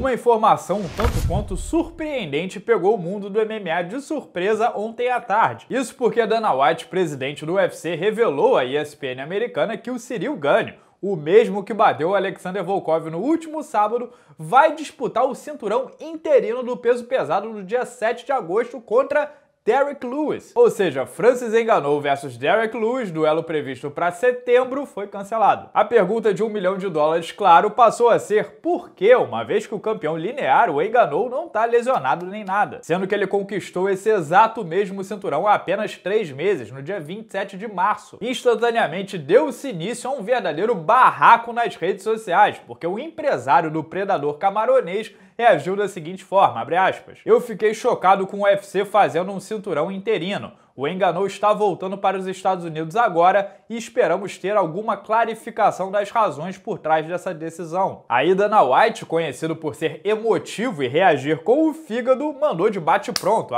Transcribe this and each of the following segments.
Uma informação um tanto quanto surpreendente pegou o mundo do MMA de surpresa ontem à tarde. Isso porque Dana White, presidente do UFC, revelou à ESPN americana que o Cyril Gane, o mesmo que bateu Alexander Volkov no último sábado, vai disputar o cinturão interino do peso pesado no dia 7 de agosto contra Derek Lewis. Ou seja, Francis Enganou versus Derek Lewis, duelo previsto para setembro, foi cancelado. A pergunta de um milhão de dólares, claro, passou a ser por que, uma vez que o campeão linear, o Enganou, não está lesionado nem nada, sendo que ele conquistou esse exato mesmo cinturão há apenas três meses, no dia 27 de março. Instantaneamente deu-se início a um verdadeiro barraco nas redes sociais, porque o empresário do predador camaronês reagiu da seguinte forma, aspas, Eu fiquei chocado com o UFC fazendo um cinturão interino. O Enganou está voltando para os Estados Unidos agora e esperamos ter alguma clarificação das razões por trás dessa decisão. Aí Dana White, conhecido por ser emotivo e reagir com o fígado, mandou de bate pronto,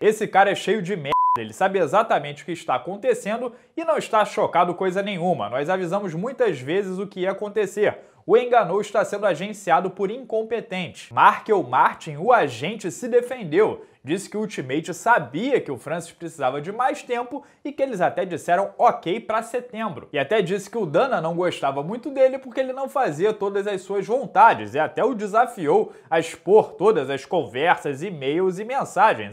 Esse cara é cheio de merda. Ele sabe exatamente o que está acontecendo e não está chocado coisa nenhuma. Nós avisamos muitas vezes o que ia acontecer o enganou está sendo agenciado por incompetente. Markel Martin, o agente, se defendeu disse que o Ultimate sabia que o Francis precisava de mais tempo e que eles até disseram ok para setembro. E até disse que o Dana não gostava muito dele porque ele não fazia todas as suas vontades e até o desafiou a expor todas as conversas, e-mails e mensagens,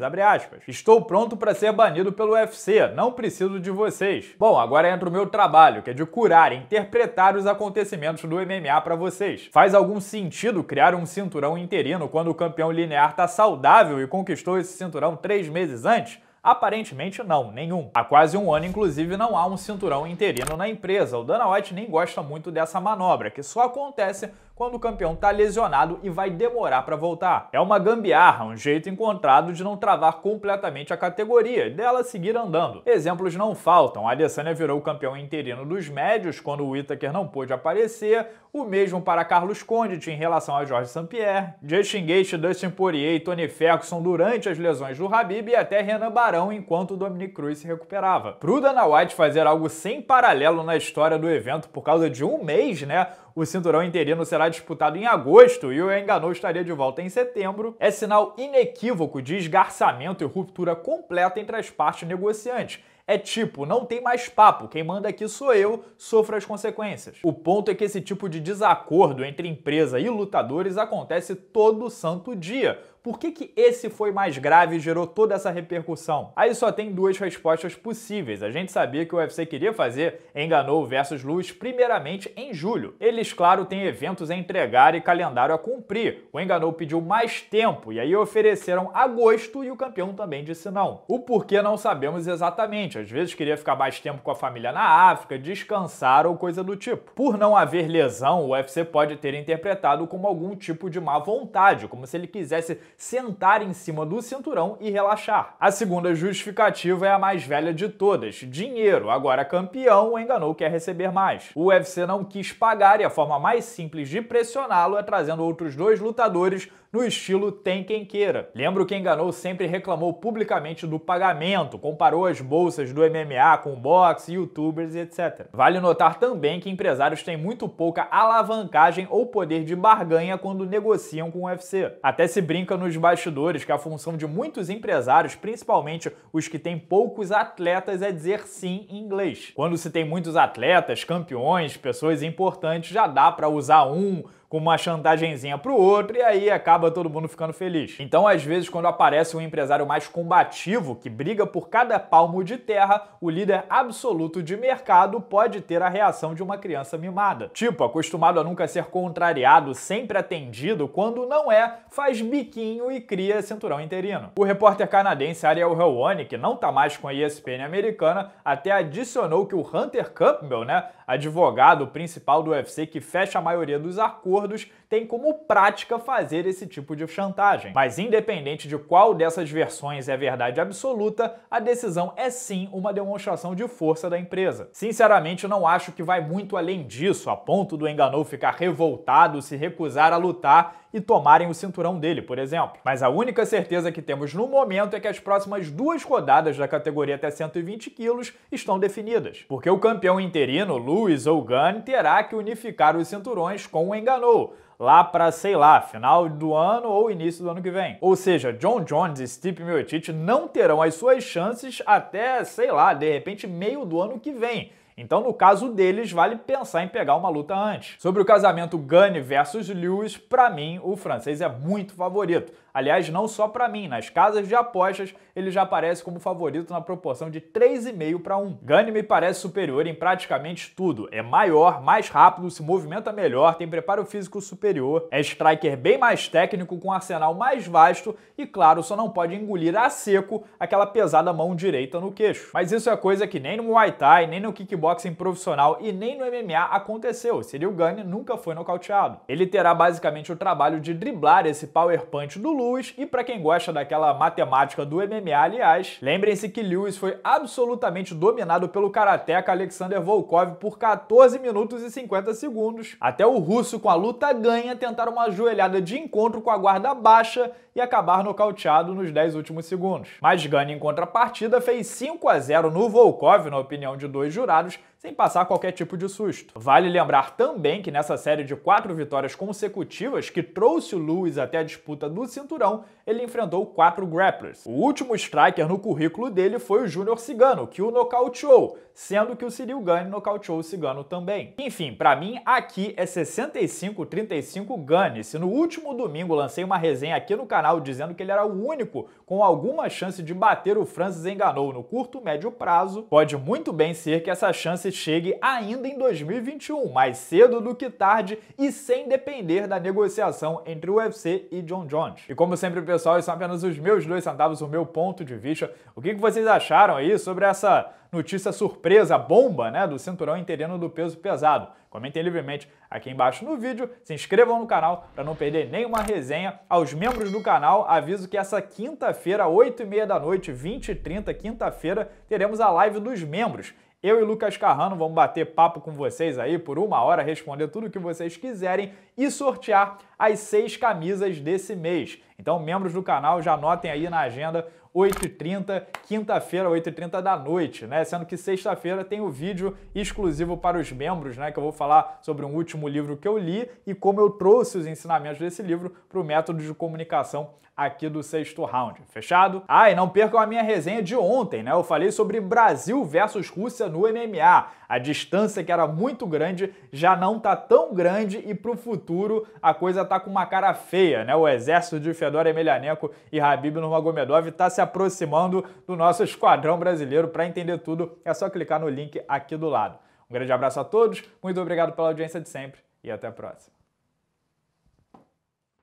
Estou pronto para ser banido pelo UFC, não preciso de vocês. Bom, agora entra o meu trabalho, que é de curar e interpretar os acontecimentos do MMA para vocês. Faz algum sentido criar um cinturão interino quando o campeão linear está saudável e conquistou esse cinturão três meses antes? Aparentemente não, nenhum. Há quase um ano, inclusive, não há um cinturão interino na empresa. O Dana White nem gosta muito dessa manobra, que só acontece quando o campeão está lesionado e vai demorar para voltar. É uma gambiarra, um jeito encontrado de não travar completamente a categoria, dela seguir andando. Exemplos não faltam. A Adesanya virou o campeão interino dos médios quando o Whittaker não pôde aparecer, o mesmo para Carlos Condit em relação a Jorge St-Pierre, Justin Gage, Dustin Poirier e Tony Ferguson durante as lesões do Habib e até Renan Barão enquanto o Dominic Cruz se recuperava. Pro White fazer algo sem paralelo na história do evento por causa de um mês, né? o cinturão interino será disputado em agosto e o Enganou estaria de volta em setembro, é sinal inequívoco de esgarçamento e ruptura completa entre as partes negociantes. É tipo, não tem mais papo, quem manda aqui sou eu, sofra as consequências. O ponto é que esse tipo de desacordo entre empresa e lutadores acontece todo santo dia, por que, que esse foi mais grave e gerou toda essa repercussão? Aí só tem duas respostas possíveis. A gente sabia que o UFC queria fazer Enganou versus Luz primeiramente em julho. Eles, claro, têm eventos a entregar e calendário a cumprir. O Enganou pediu mais tempo e aí ofereceram agosto e o campeão também disse não. O porquê não sabemos exatamente. Às vezes queria ficar mais tempo com a família na África, descansar ou coisa do tipo. Por não haver lesão, o UFC pode ter interpretado como algum tipo de má vontade, como se ele quisesse sentar em cima do cinturão e relaxar. A segunda justificativa é a mais velha de todas: dinheiro. Agora campeão, enganou quer receber mais. O UFC não quis pagar e a forma mais simples de pressioná-lo é trazendo outros dois lutadores no estilo tem quem queira. Lembro que Enganou sempre reclamou publicamente do pagamento, comparou as bolsas do MMA com boxe, youtubers, etc. Vale notar também que empresários têm muito pouca alavancagem ou poder de barganha quando negociam com o UFC. Até se brinca no nos bastidores que a função de muitos empresários, principalmente os que têm poucos atletas, é dizer sim em inglês. Quando se tem muitos atletas, campeões, pessoas importantes, já dá para usar um com uma chantagenzinha pro outro e aí acaba todo mundo ficando feliz. Então, às vezes, quando aparece um empresário mais combativo que briga por cada palmo de terra, o líder absoluto de mercado pode ter a reação de uma criança mimada. Tipo, acostumado a nunca ser contrariado, sempre atendido, quando não é, faz biquinho e cria cinturão interino. O repórter canadense Ariel Helwani, que não tá mais com a ESPN americana, até adicionou que o Hunter Campbell, né, advogado principal do UFC que fecha a maioria dos acordos Sadıç tem como prática fazer esse tipo de chantagem. Mas independente de qual dessas versões é verdade absoluta, a decisão é sim uma demonstração de força da empresa. Sinceramente, não acho que vai muito além disso, a ponto do Enganou ficar revoltado, se recusar a lutar e tomarem o cinturão dele, por exemplo. Mas a única certeza que temos no momento é que as próximas duas rodadas da categoria até 120 quilos estão definidas, porque o campeão interino, Luiz Ogan, terá que unificar os cinturões com o Enganou, lá para, sei lá, final do ano ou início do ano que vem. Ou seja, John Jones e Steve Miocic não terão as suas chances até, sei lá, de repente meio do ano que vem. Então, no caso deles, vale pensar em pegar uma luta antes. Sobre o casamento Gane versus Lewis, para mim, o francês é muito favorito. Aliás, não só para mim, nas casas de apostas ele já aparece como favorito na proporção de 3,5 para 1. Gani me parece superior em praticamente tudo. É maior, mais rápido, se movimenta melhor, tem preparo físico superior, é striker bem mais técnico, com um arsenal mais vasto e, claro, só não pode engolir a seco aquela pesada mão direita no queixo. Mas isso é coisa que nem no Muay Thai, nem no kickboxing profissional e nem no MMA aconteceu. Seria o Gani nunca foi nocauteado. Ele terá basicamente o trabalho de driblar esse power punch do Lula Lewis e para quem gosta daquela matemática do MMA, aliás, lembrem-se que Lewis foi absolutamente dominado pelo karateca Alexander Volkov por 14 minutos e 50 segundos, até o russo com a luta ganha tentar uma joelhada de encontro com a guarda baixa e acabar nocauteado nos 10 últimos segundos. Mas Gane em contrapartida fez 5 a 0 no Volkov, na opinião de dois jurados, sem passar qualquer tipo de susto. Vale lembrar também que nessa série de quatro vitórias consecutivas que trouxe o Lewis até a disputa do cinturão, ele enfrentou quatro grapplers. O último striker no currículo dele foi o Júnior Cigano, que o nocauteou, sendo que o Cyril Gane nocauteou o Cigano também. Enfim, para mim aqui é 65-35 Gane. Se no último domingo lancei uma resenha aqui no canal dizendo que ele era o único com alguma chance de bater o Francis Enganou no curto médio prazo, pode muito bem ser que essa chance chegue ainda em 2021, mais cedo do que tarde e sem depender da negociação entre o UFC e John Jones. E como sempre, pessoal, são apenas os meus dois centavos, o meu ponto de vista. O que vocês acharam aí sobre essa notícia surpresa, bomba, né, do cinturão interino do peso pesado? Comentem livremente aqui embaixo no vídeo, se inscrevam no canal para não perder nenhuma resenha. Aos membros do canal, aviso que essa quinta-feira, 8h30 da noite, 20h30, quinta-feira, teremos a live dos membros. Eu e Lucas Carrano vamos bater papo com vocês aí por uma hora, responder tudo o que vocês quiserem e sortear as seis camisas desse mês. Então, membros do canal, já anotem aí na agenda 8h30, quinta-feira, 8h30 da noite, né? Sendo que sexta-feira tem o um vídeo exclusivo para os membros, né? Que eu vou falar sobre um último livro que eu li e como eu trouxe os ensinamentos desse livro para o método de comunicação aqui do sexto round. Fechado? Ah, e não percam a minha resenha de ontem, né? Eu falei sobre Brasil versus Rússia no MMA. A distância que era muito grande já não tá tão grande e para o futuro a coisa tá com uma cara feia, né? O exército de Fedor Emelianenko e Habib Nurmagomedov está se aproximando do nosso esquadrão brasileiro. Para entender tudo, é só clicar no link aqui do lado. Um grande abraço a todos, muito obrigado pela audiência de sempre e até a próxima.